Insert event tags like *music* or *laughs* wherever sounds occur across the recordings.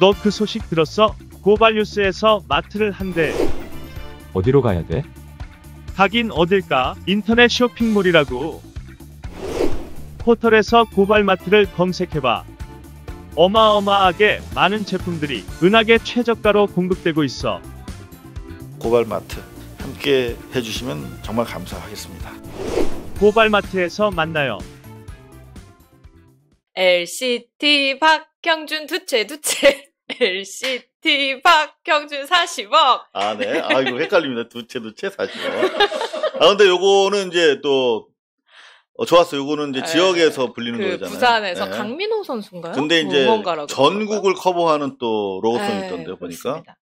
너 그 소식 들었어? 고발뉴스에서 마트를 한대. 어디로 가야 돼? 가긴 어딜까? 인터넷 쇼핑몰이라고. 포털에서 고발마트를 검색해봐. 어마어마하게 많은 제품들이 은하계 최저가로 공급되고 있어. 고발마트 함께 해주시면 정말 감사하겠습니다. 고발마트에서 만나요. LCT 박 박형준 두채 두채 LCT *laughs* 박형준 40억. 아, 네. 아, 이거 헷갈립니다. 두채 두채 40억. 아, 근데 요거는 이제 또 어, 좋았어요. 요거는 이제 네. 지역에서 불리는 그 거잖아요. 부산에서 네. 강민호 선수인가요? 근데 그 이제 전국을 커버하는 또 로고송이 네, 예, 있던데요, 보니까. 그렇습니다.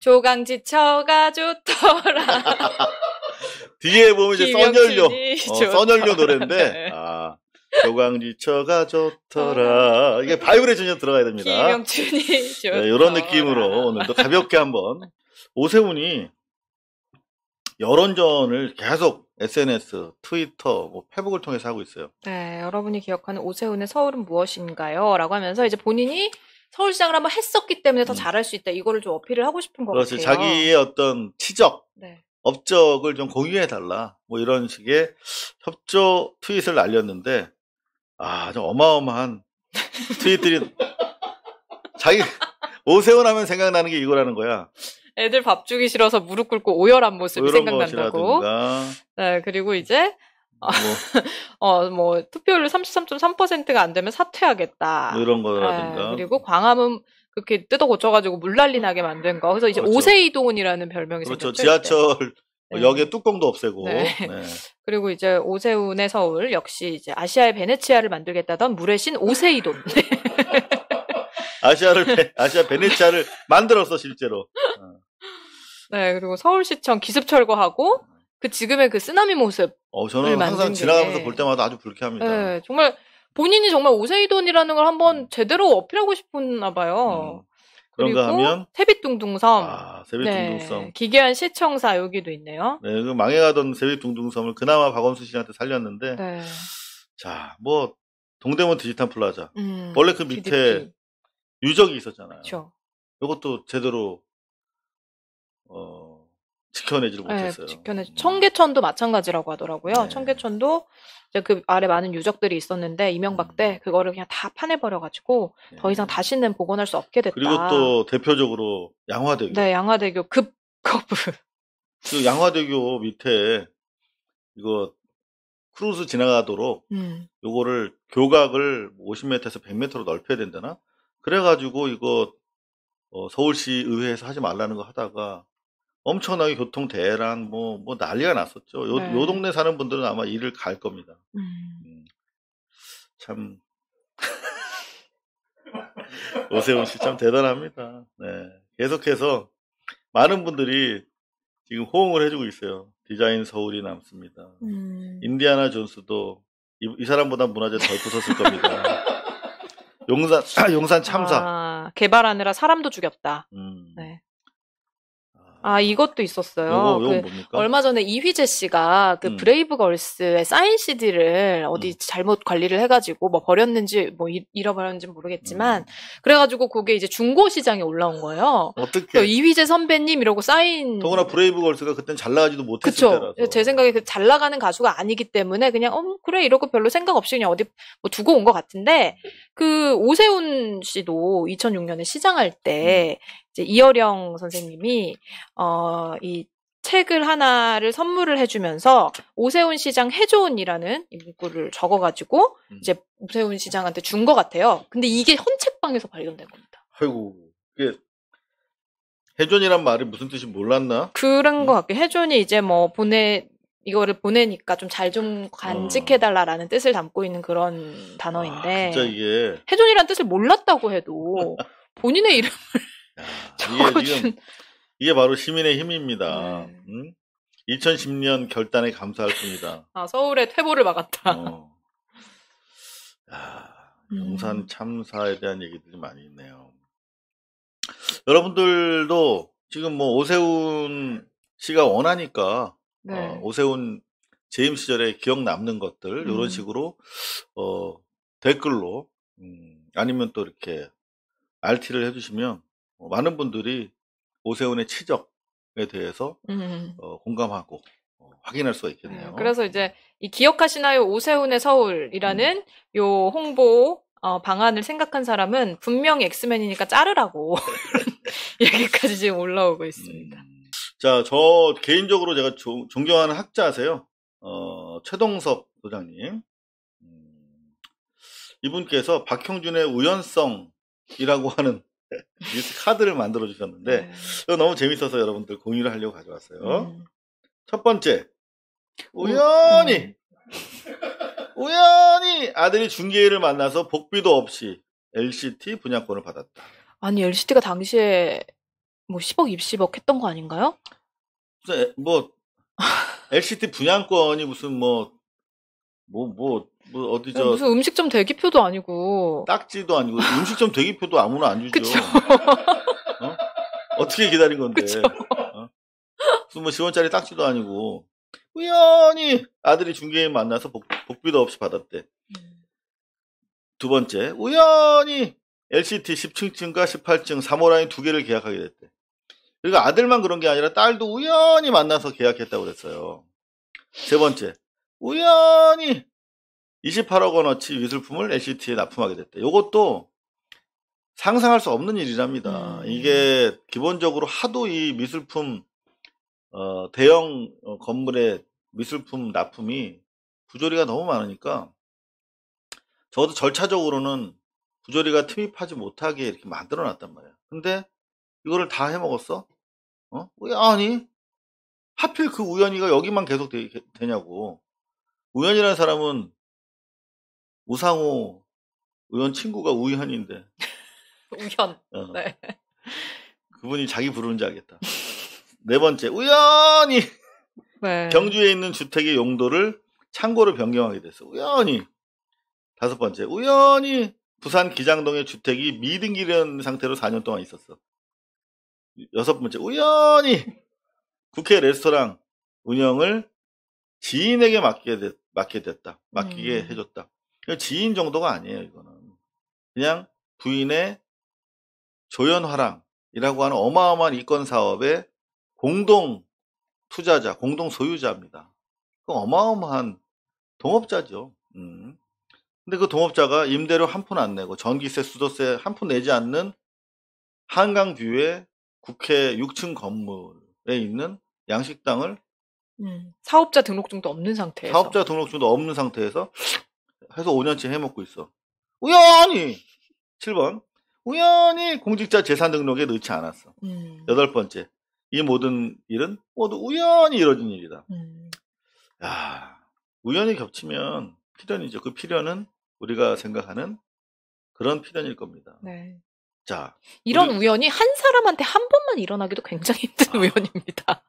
조강지처가 좋더라. *laughs* 뒤에 보면 이제 김열진이 써년료, 어, 좋더료 노래인데, 네. 아, 조광지처가 좋더라. 어. 이게 바이브레이션이 들어가야 됩니다. 김영춘이 좋 네, 이런 느낌으로 오늘도 가볍게 한번 오세훈이 여론전을 계속 SNS, 트위터, 뭐 페북을 통해서 하고 있어요. 네, 여러분이 기억하는 오세훈의 서울은 무엇인가요? 라고 하면서 이제 본인이 서울시장을 한번 했었기 때문에 더 음. 잘할 수 있다. 이거를 좀 어필을 하고 싶은 거 그렇지. 같아요. 자기의 어떤 치적, 네. 업적을 좀 공유해달라. 뭐 이런 식의 협조 트윗을 날렸는데 아, 주 어마어마한 트윗들이 자기 오세훈 하면 생각나는 게 이거라는 거야. 애들 밥 주기 싫어서 무릎 꿇고 오열한 모습이 생각난다고. 네, 그리고 이제 어, 뭐. *laughs* 어, 뭐 투표율 33.3%가 안 되면 사퇴하겠다. 뭐 이런 거라든가. 네, 그리고 광화문 그렇게 뜯어 고쳐가지고 물 난리 나게 만든 거. 그래서 이제 그렇죠. 오세이동이라는 별명이 그렇죠. 지하철 어, 네. 역의 뚜껑도 없애고. 네. 네. *laughs* 그리고 이제 오세훈의 서울 역시 이제 아시아의 베네치아를 만들겠다던 물의 신 오세이돈. 아시아를 베, 아시아 베네치아를 만들었어 실제로. 어. 네 그리고 서울시청 기습 철거하고 네. 그 지금의 그 쓰나미 모습. 어 저는 항상 지나가면서 게... 네. 볼 때마다 아주 불쾌합니다. 네 정말 본인이 정말 오세이돈이라는 걸 한번 음. 제대로 어필하고 싶었나 봐요. 음. 그런가 하면 세빛둥둥섬. 아, 네. 세빛둥둥섬. 네, 기괴한 시청사 여기도 있네요. 네, 그 망해가던 세빛둥둥섬을 그나마 박원순 씨한테 살렸는데. 네. 자, 뭐 동대문 디지털 플라자. 음, 원래 그 밑에 DDP. 유적이 있었잖아요. 그렇죠. 이것도 제대로 지켜내지를 네, 못했어요. 네, 지켜내 청계천도 마찬가지라고 하더라고요. 네. 청계천도 이제 그 아래 많은 유적들이 있었는데 이명박 음. 때 그거를 그냥 다 파내버려가지고 네. 더 이상 다시는 복원할 수 없게 됐다. 그리고 또 대표적으로 양화대교. 네, 양화대교 급 *laughs* 거부. 그 양화대교 밑에 이거 크루즈 지나가도록 음. 요거를 교각을 50m에서 뭐 100m로 넓혀야 된다나? 그래가지고 이거 어, 서울시 의회에서 하지 말라는 거 하다가 엄청나게 교통 대란 뭐, 뭐 난리가 났었죠. 요, 네. 요 동네 사는 분들은 아마 일을 갈 겁니다. 음. 음. 참 *laughs* 오세훈 씨참 대단합니다. 네. 계속해서 많은 분들이 지금 호응을 해주고 있어요. 디자인 서울이 남습니다. 음. 인디아나 존스도 이, 이 사람보다 문화재 덜 부쉈을 겁니다. 용산 *clears throat* 용산 참사 아, 개발하느라 사람도 죽였다. 음. 네. 아, 이것도 있었어요. 요거, 그 얼마 전에 이휘재 씨가 그 음. 브레이브걸스의 사인 CD를 어디 음. 잘못 관리를 해가지고 뭐 버렸는지 뭐 잃어버렸는지 모르겠지만 음. 그래가지고 그게 이제 중고 시장에 올라온 거예요. 어떻게? 이휘재 선배님 이러고 사인. 더구나 브레이브걸스가 그땐 잘 나가지도 못했을 쵸 때라서. 제 생각에 그 잘 나가는 가수가 아니기 때문에 그냥 어 그래 이러고 별로 생각 없이 그냥 어디 뭐 두고 온 것 같은데 그 오세훈 씨도 2006년에 시장할 때 음. 이제 이어령 선생님이 어, 이 책을 하나를 선물을 해주면서 오세훈 시장 해조은이라는 문구를 적어가지고 음. 이제 오세훈 시장한테 준 것 같아요. 근데 이게 헌책방에서 발견된 겁니다. 아이고 이게 해존이란 말이 무슨 뜻이 몰랐나? 그런 음. 것같아요 해존이 이제 뭐 보내 이거를 보내니까 좀 잘좀 좀 아. 간직해달라라는 어. 뜻을 담고 있는 그런 아, 단어인데 아, 진짜 이게 해존이란 뜻을 몰랐다고 해도 *laughs* 본인의 이름을 야, 이게 지금 이게 바로 시민의 힘입니다. 네. 응? 2010년 결단에 감사할겁니다 아, 서울의 퇴보를 막았다. 어. 용산 음. 참사에 대한 얘기들이 많이 있네요. 여러분들도 지금 뭐 오세훈 씨가 원하니까 어, 네. 어, 오세훈 재임 시절에 기억 남는 것들 음. 이런 식으로 어, 댓글로 음, 아니면 또 이렇게 RT를 해주시면 어, 많은 분들이 오세훈의 치적에 대해서 음. 어, 공감하고 어, 확인할 수가 있겠네요. 음, 그래서 이제 음. 이 기억하시나요 오세훈의 서울이라는 음. 요 홍보 어, 방안을 생각한 사람은 분명 엑스맨이니까 자르라고 여기까지 *laughs* 지금 올라오고 있습니다. 음. 자, 저 개인적으로 제가 조, 존경하는 학자세요. 어, 최동석 소장님. 음. 이분께서 박형준의 우연성이라고 하는 뉴스 카드를 만들어 주셨는데 네. 너무 재밌어서 여러분들 공유를 하려고 가져왔어요. 음. 첫 번째 어, 우연히 음. 우연히 아들이 중개인을 만나서 복비도 없이 LCT 분양권을 받았다. 아니 LCT가 당시에 뭐 10억 20억 했던 거 아닌가요? 뭐 LCT *laughs* 분양권이 무슨 뭐 뭐, 뭐, 뭐, 어디 죠 무슨 음식점 대기표도 아니고. 딱지도 아니고, *laughs* 음식점 대기표도 아무나 안 주죠. 그 어? 떻게 기다린 건데. 그쵸. 어? 뭐 10원짜리 딱지도 아니고. 우연히 아들이 중개인 만나서 복, 비도 없이 받았대. 음. 두 번째, 우연히 LCT 17층과 18층 3호라인 두 개를 계약하게 됐대. 그리고 그러니까 아들만 그런 게 아니라 딸도 우연히 만나서 계약했다고 그랬어요. 세 번째, 우연히 28억 원어치 위술품을 LCT에 납품하게 됐대. 이것도 상상할 수 없는 일이랍니다. 음. 이게 기본적으로 하도 이 미술품 어, 대형 어, 건물의 미술품 납품이 부조리가 너무 많으니까 적어도 절차적으로는 부조리가 투입하지 못하게 이렇게 만들어 놨단 말이야. 근데 이거를 다 해먹었어? 어? 왜, 아니, 하필 그 우연이가 여기만 계속 되, 냐고 우현이라는 사람은 우상호 의원 친구가 우현인데. *laughs* 우현. 어. 네. 그분이 자기 부르는지 알겠다. 네 번째, 우연히 네. 경주에 있는 주택의 용도를 창고로 변경하게 됐어. 우연히. 다섯 번째, 우연히 부산 기장동의 주택이 미등기련 상태로 4년 동안 있었어. 여섯 번째, 우연히 국회 레스토랑 운영을 지인에게 맡게 됐, 맡게 됐다. 맡기게 음. 해줬다. 지인 정도가 아니에요, 이거는. 그냥 부인의 조연화랑이라고 하는 어마어마한 이권 사업의 공동 투자자, 공동 소유자입니다. 그 어마어마한 동업자죠. 음. 근데 그 동업자가 임대료 한 푼 안 내고 전기세, 수도세 한 푼 내지 않는 한강뷰의 국회 6층 건물에 있는 양식당을 음. 사업자 등록증도 없는 상태에서 사업자 등록증도 없는 상태에서 해서 5년째 해먹고 있어. 우연히 7번 우연히 공직자 재산 등록에 넣지 않았어. 음. 여덟 번째 이 모든 일은 모두 우연히 이루어진 일이다. 음. 야 우연히 겹치면 필연이죠. 그 필연은 우리가 생각하는 그런 필연일 겁니다. 네. 자 이런 우리... 우연이 한 사람한테 한 번만 일어나기도 굉장히 힘든 아, 우연입니다.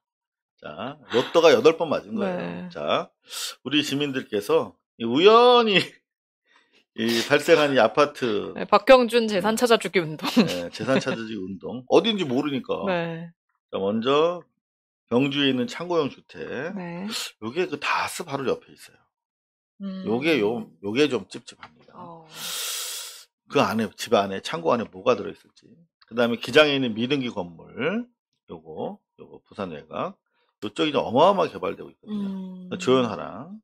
자, 로또가 8번 맞은 거예요. 네. 자, 우리 시민들께서 우연히 *laughs* 이 발생한 이 아파트. 네, 박경준 음. 재산 찾아주기 운동. 네, 재산 찾아주기 운동. 어디인지 모르니까. 네. 자, 먼저 경주에 있는 창고형 주택. 네. 요게 그 다스 바로 옆에 있어요. 음. 요게 요 요게 좀 찝찝합니다. 어. 그 안에 집 안에 창고 안에 뭐가 들어 있을지. 그다음에 기장에 있는 미등기 건물. 요거 요거 부산 외곽. 이쪽이 어마어마하게 개발되고 있거든요. 음. 조연하랑,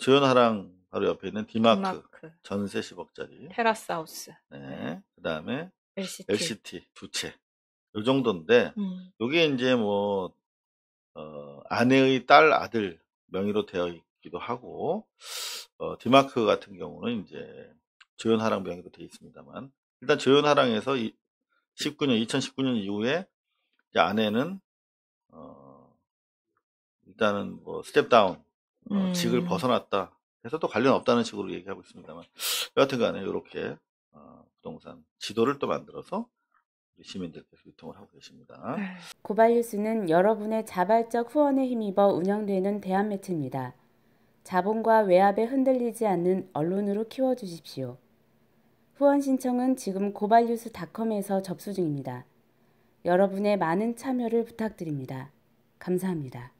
조연하랑 바로 옆에 있는 디마크, 디마크. 전세 10억짜리. 테라스하우스. 네. 그 다음에 LCT. LCT 두 채. 요 정도인데, 음. 요게 이제 뭐, 어, 아내의 딸, 아들 명의로 되어 있기도 하고, 어, 디마크 같은 경우는 이제 조연하랑 명의로 되어 있습니다만, 일단 조연하랑에서 19년, 2019년 이후에 아내는 일단은 뭐 스텝 다운, 어, 직을 음. 벗어났다 해서 또 관련 없다는 식으로 얘기하고 있습니다만 여하튼간에 이렇게 어, 부동산 지도를 또 만들어서 시민들께서 유통을 하고 계십니다. 네. 고발뉴스는 여러분의 자발적 후원에 힘입어 운영되는 대한 매체입니다. 자본과 외압에 흔들리지 않는 언론으로 키워주십시오. 후원 신청은 지금 고발뉴스닷컴에서 접수 중입니다. 여러분의 많은 참여를 부탁드립니다. 감사합니다.